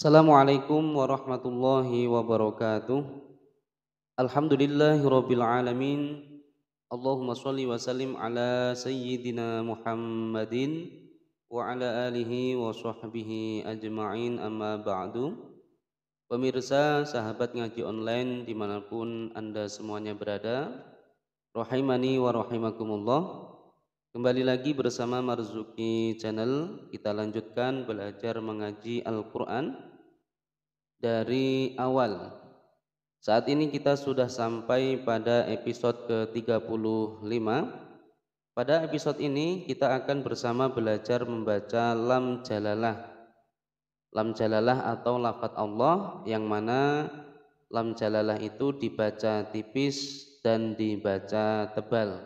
Assalamualaikum warahmatullahi wabarakatuh. rabbil alamin. Allahumma salli wa sallim ala sayyidina Muhammadin wa ala alihi wa sahbihi ajma'in amma ba'du. Pemirsa sahabat ngaji online dimanapun Anda semuanya berada, rahimani wa rahimakumullah. Kembali lagi bersama Marzuki Channel, kita lanjutkan belajar mengaji Al-Quran dari awal. Saat ini kita sudah sampai pada episode ke-35. Pada episode ini kita akan bersama belajar membaca lam jalalah. Lam jalalah atau lafat Allah yang mana lam jalalah itu dibaca tipis dan dibaca tebal.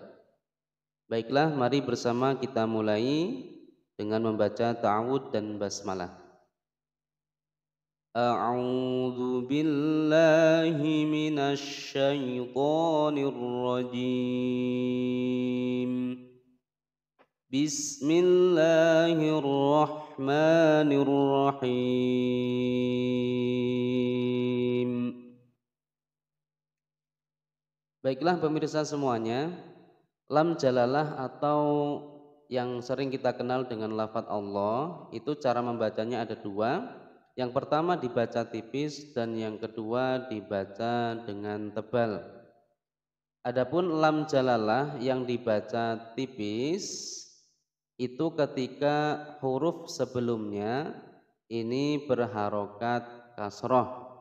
Baiklah, mari bersama kita mulai dengan membaca ta'ud dan basmalah. أعوذ بالله من الشيطان الرجيم بسم الله الرحمن الرحيم Baiklah pemirsa semuanya, lam jalalah atau yang sering kita kenal dengan lafat Allah, itu cara membacanya ada dua, yang pertama dibaca tipis dan yang kedua dibaca dengan tebal. Adapun lam jalalah yang dibaca tipis itu ketika huruf sebelumnya ini berharokat kasroh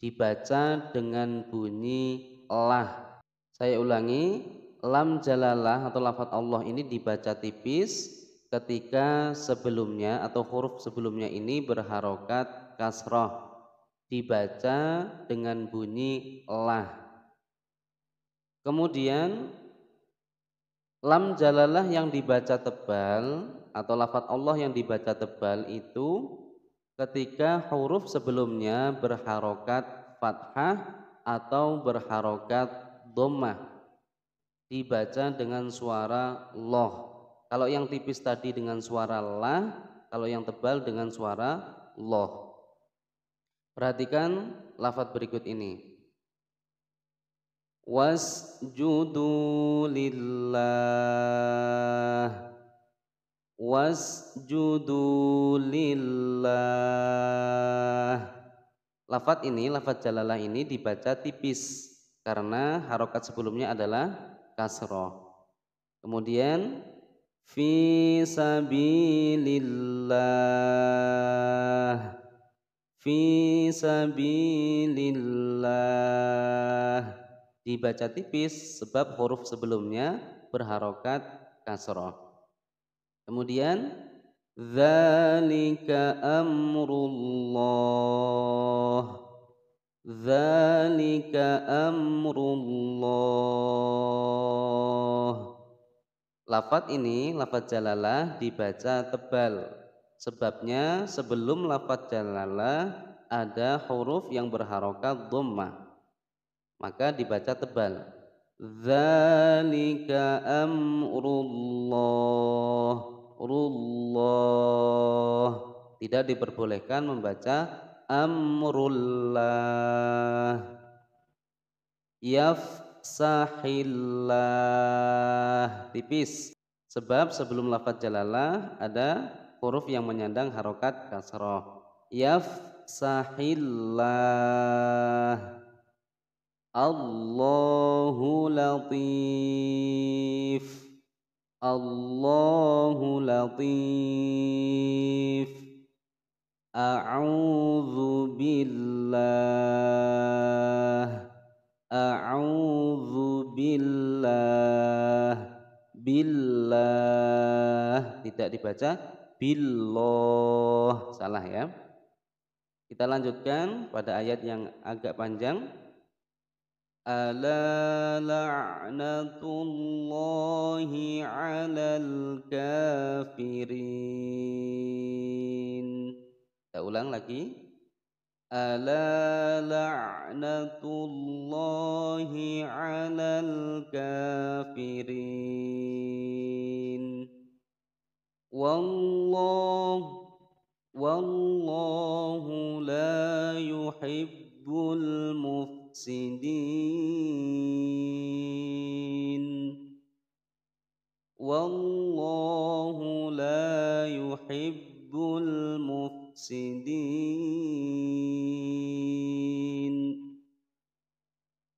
dibaca dengan bunyi lah. Saya ulangi, lam jalalah atau lafat Allah ini dibaca tipis ketika sebelumnya atau huruf sebelumnya ini berharokat kasroh dibaca dengan bunyi lah kemudian lam jalalah yang dibaca tebal atau lafat Allah yang dibaca tebal itu ketika huruf sebelumnya berharokat fathah atau berharokat domah dibaca dengan suara loh kalau yang tipis tadi dengan suara la, kalau yang tebal dengan suara loh. Perhatikan lafat berikut ini. Wasjudu lillah Wasjudu lillah Lafat ini, lafat jalalah ini dibaca tipis karena harokat sebelumnya adalah kasroh. Kemudian fi sabilillah fi sabilillah dibaca tipis sebab huruf sebelumnya berharokat kasroh kemudian zalika amrullah zalika amrullah Lafat ini, lafat jalalah dibaca tebal. Sebabnya sebelum lafat jalalah ada huruf yang berharokat dhamma, Maka dibaca tebal. Zalika amrullah. Rullah. Tidak diperbolehkan membaca amrullah. Yaf sahillah tipis sebab sebelum lafaz jalalah ada huruf yang menyandang harokat kasroh yaf sahillah Allahu latif Allahu latif A'udzu billah billah billah tidak dibaca billah salah ya kita lanjutkan pada ayat yang agak panjang ala la'natullahi 'alal kafirin kita ulang lagi ألا لعنة الله على الكافرين والله والله لا يحب المفسدين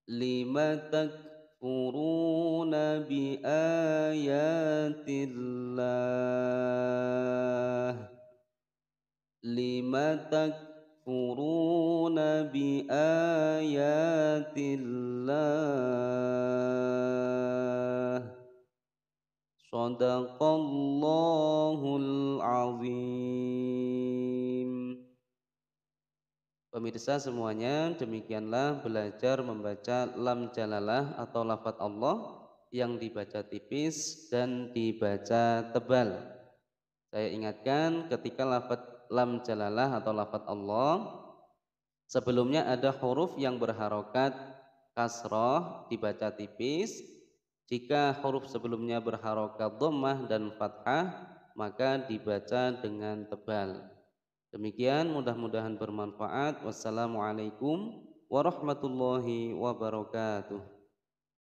لم تكفرون بآيات الله لم تكفرون بآيات الله صدق الله العظيم Pemirsa semuanya, demikianlah belajar membaca lam jalalah atau lafat Allah yang dibaca tipis dan dibaca tebal. Saya ingatkan ketika lafat lam jalalah atau lafat Allah, sebelumnya ada huruf yang berharokat kasroh dibaca tipis. Jika huruf sebelumnya berharokat dhammah dan fathah, maka dibaca dengan tebal. Demikian mudah-mudahan bermanfaat. Wassalamualaikum warahmatullahi wabarakatuh.